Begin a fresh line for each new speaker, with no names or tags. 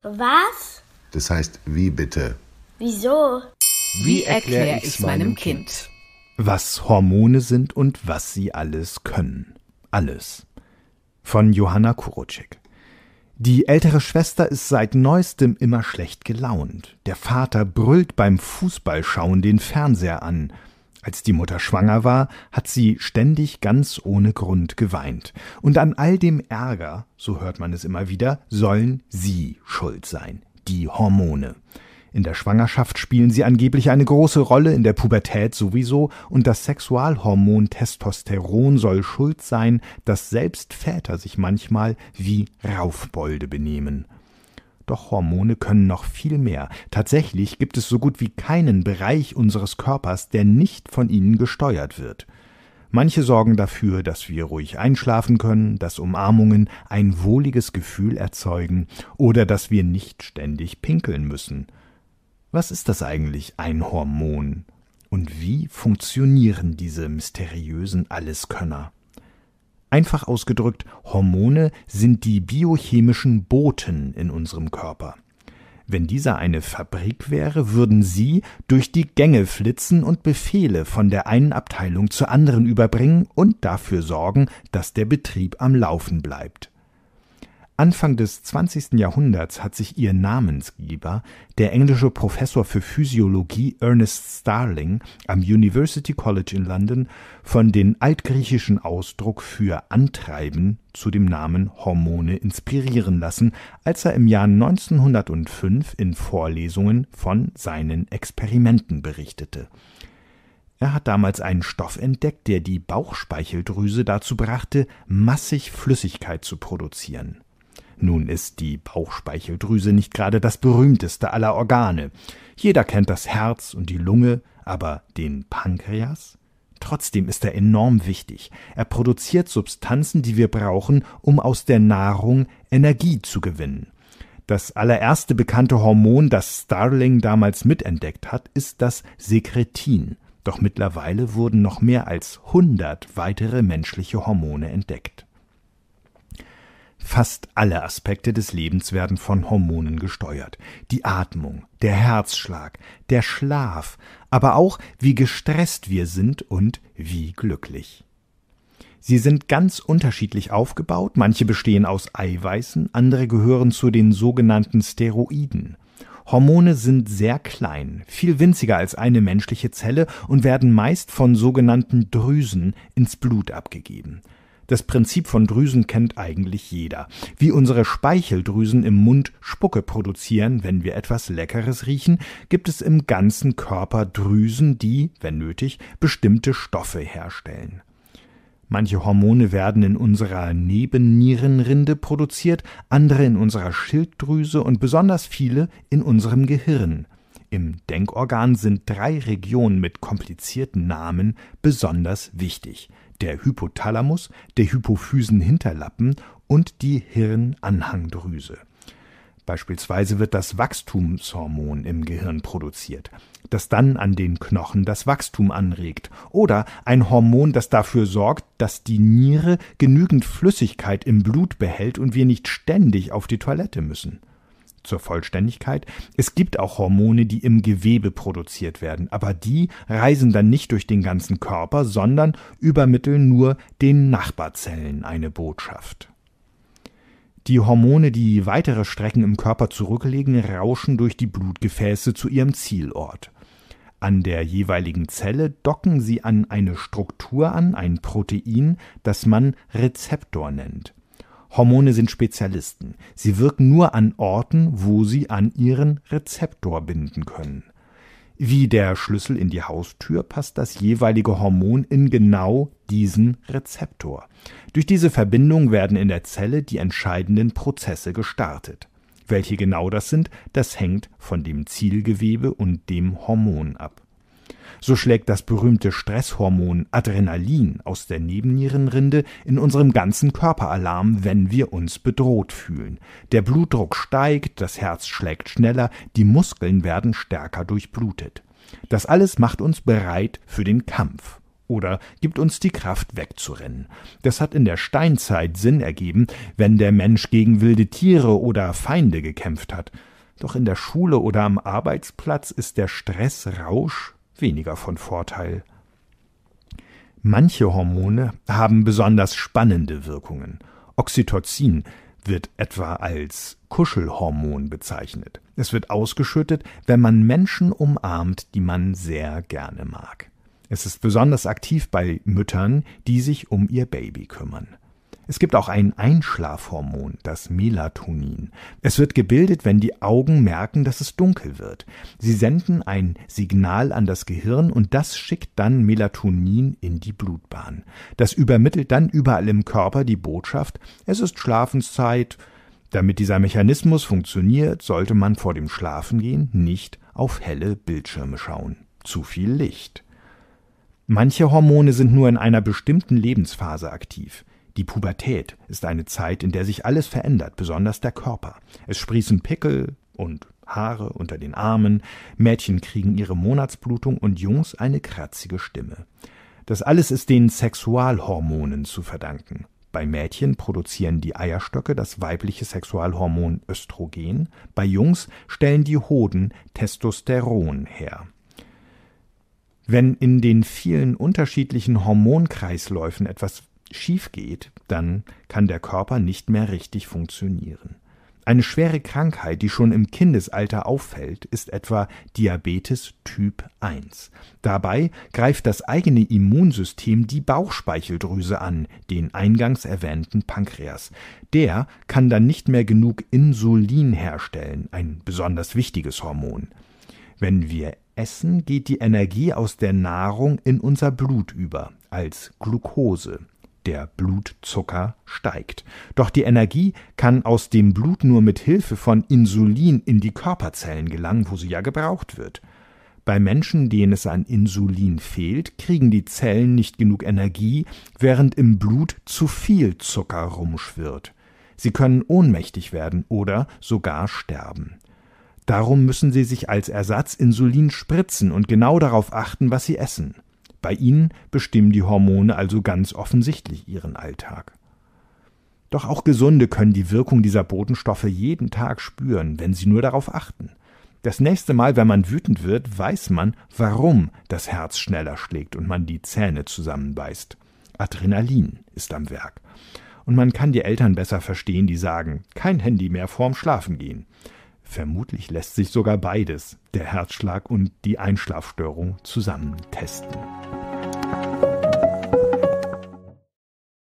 Was? Das heißt, wie bitte? Wieso? Wie erkläre ich meinem Kind? Was Hormone sind und was sie alles können. Alles. Von Johanna Kuroczyk. Die ältere Schwester ist seit neuestem immer schlecht gelaunt. Der Vater brüllt beim Fußballschauen den Fernseher an. Als die Mutter schwanger war, hat sie ständig ganz ohne Grund geweint. Und an all dem Ärger, so hört man es immer wieder, sollen sie schuld sein, die Hormone. In der Schwangerschaft spielen sie angeblich eine große Rolle, in der Pubertät sowieso, und das Sexualhormon Testosteron soll schuld sein, dass selbst Väter sich manchmal wie Raufbolde benehmen. Doch Hormone können noch viel mehr. Tatsächlich gibt es so gut wie keinen Bereich unseres Körpers, der nicht von ihnen gesteuert wird. Manche sorgen dafür, dass wir ruhig einschlafen können, dass Umarmungen ein wohliges Gefühl erzeugen oder dass wir nicht ständig pinkeln müssen. Was ist das eigentlich ein Hormon? Und wie funktionieren diese mysteriösen Alleskönner? Einfach ausgedrückt, Hormone sind die biochemischen Boten in unserem Körper. Wenn dieser eine Fabrik wäre, würden sie durch die Gänge flitzen und Befehle von der einen Abteilung zur anderen überbringen und dafür sorgen, dass der Betrieb am Laufen bleibt. Anfang des 20. Jahrhunderts hat sich ihr Namensgeber, der englische Professor für Physiologie Ernest Starling am University College in London, von dem altgriechischen Ausdruck für antreiben zu dem Namen Hormone inspirieren lassen, als er im Jahr 1905 in Vorlesungen von seinen Experimenten berichtete. Er hat damals einen Stoff entdeckt, der die Bauchspeicheldrüse dazu brachte, massig Flüssigkeit zu produzieren nun ist die Bauchspeicheldrüse nicht gerade das berühmteste aller Organe. Jeder kennt das Herz und die Lunge, aber den Pankreas? Trotzdem ist er enorm wichtig. Er produziert Substanzen, die wir brauchen, um aus der Nahrung Energie zu gewinnen. Das allererste bekannte Hormon, das Starling damals mitentdeckt hat, ist das Sekretin. Doch mittlerweile wurden noch mehr als 100 weitere menschliche Hormone entdeckt. Fast alle Aspekte des Lebens werden von Hormonen gesteuert. Die Atmung, der Herzschlag, der Schlaf, aber auch wie gestresst wir sind und wie glücklich. Sie sind ganz unterschiedlich aufgebaut, manche bestehen aus Eiweißen, andere gehören zu den sogenannten Steroiden. Hormone sind sehr klein, viel winziger als eine menschliche Zelle und werden meist von sogenannten Drüsen ins Blut abgegeben. Das Prinzip von Drüsen kennt eigentlich jeder. Wie unsere Speicheldrüsen im Mund Spucke produzieren, wenn wir etwas Leckeres riechen, gibt es im ganzen Körper Drüsen, die, wenn nötig, bestimmte Stoffe herstellen. Manche Hormone werden in unserer Nebennierenrinde produziert, andere in unserer Schilddrüse und besonders viele in unserem Gehirn. Im Denkorgan sind drei Regionen mit komplizierten Namen besonders wichtig der Hypothalamus, der Hypophysenhinterlappen und die Hirnanhangdrüse. Beispielsweise wird das Wachstumshormon im Gehirn produziert, das dann an den Knochen das Wachstum anregt, oder ein Hormon, das dafür sorgt, dass die Niere genügend Flüssigkeit im Blut behält und wir nicht ständig auf die Toilette müssen zur Vollständigkeit. Es gibt auch Hormone, die im Gewebe produziert werden, aber die reisen dann nicht durch den ganzen Körper, sondern übermitteln nur den Nachbarzellen eine Botschaft. Die Hormone, die weitere Strecken im Körper zurücklegen, rauschen durch die Blutgefäße zu ihrem Zielort. An der jeweiligen Zelle docken sie an eine Struktur an, ein Protein, das man Rezeptor nennt. Hormone sind Spezialisten. Sie wirken nur an Orten, wo sie an ihren Rezeptor binden können. Wie der Schlüssel in die Haustür passt das jeweilige Hormon in genau diesen Rezeptor. Durch diese Verbindung werden in der Zelle die entscheidenden Prozesse gestartet. Welche genau das sind, das hängt von dem Zielgewebe und dem Hormon ab so schlägt das berühmte Stresshormon Adrenalin aus der Nebennierenrinde in unserem ganzen Körperalarm, wenn wir uns bedroht fühlen. Der Blutdruck steigt, das Herz schlägt schneller, die Muskeln werden stärker durchblutet. Das alles macht uns bereit für den Kampf oder gibt uns die Kraft wegzurennen. Das hat in der Steinzeit Sinn ergeben, wenn der Mensch gegen wilde Tiere oder Feinde gekämpft hat. Doch in der Schule oder am Arbeitsplatz ist der Stressrausch weniger von Vorteil. Manche Hormone haben besonders spannende Wirkungen. Oxytocin wird etwa als Kuschelhormon bezeichnet. Es wird ausgeschüttet, wenn man Menschen umarmt, die man sehr gerne mag. Es ist besonders aktiv bei Müttern, die sich um ihr Baby kümmern. Es gibt auch ein Einschlafhormon, das Melatonin. Es wird gebildet, wenn die Augen merken, dass es dunkel wird. Sie senden ein Signal an das Gehirn und das schickt dann Melatonin in die Blutbahn. Das übermittelt dann überall im Körper die Botschaft, es ist Schlafenszeit. Damit dieser Mechanismus funktioniert, sollte man vor dem Schlafengehen nicht auf helle Bildschirme schauen. Zu viel Licht. Manche Hormone sind nur in einer bestimmten Lebensphase aktiv. Die Pubertät ist eine Zeit, in der sich alles verändert, besonders der Körper. Es sprießen Pickel und Haare unter den Armen, Mädchen kriegen ihre Monatsblutung und Jungs eine kratzige Stimme. Das alles ist den Sexualhormonen zu verdanken. Bei Mädchen produzieren die Eierstöcke das weibliche Sexualhormon Östrogen, bei Jungs stellen die Hoden Testosteron her. Wenn in den vielen unterschiedlichen Hormonkreisläufen etwas schief geht, dann kann der Körper nicht mehr richtig funktionieren. Eine schwere Krankheit, die schon im Kindesalter auffällt, ist etwa Diabetes Typ 1. Dabei greift das eigene Immunsystem die Bauchspeicheldrüse an, den eingangs erwähnten Pankreas. Der kann dann nicht mehr genug Insulin herstellen, ein besonders wichtiges Hormon. Wenn wir essen, geht die Energie aus der Nahrung in unser Blut über, als Glucose der Blutzucker steigt. Doch die Energie kann aus dem Blut nur mit Hilfe von Insulin in die Körperzellen gelangen, wo sie ja gebraucht wird. Bei Menschen, denen es an Insulin fehlt, kriegen die Zellen nicht genug Energie, während im Blut zu viel Zucker rumschwirrt. Sie können ohnmächtig werden oder sogar sterben. Darum müssen sie sich als Ersatz Insulin spritzen und genau darauf achten, was sie essen. Bei ihnen bestimmen die Hormone also ganz offensichtlich ihren Alltag. Doch auch Gesunde können die Wirkung dieser Botenstoffe jeden Tag spüren, wenn sie nur darauf achten. Das nächste Mal, wenn man wütend wird, weiß man, warum das Herz schneller schlägt und man die Zähne zusammenbeißt. Adrenalin ist am Werk. Und man kann die Eltern besser verstehen, die sagen, kein Handy mehr vorm Schlafengehen. Vermutlich lässt sich sogar beides, der Herzschlag und die Einschlafstörung, zusammen testen.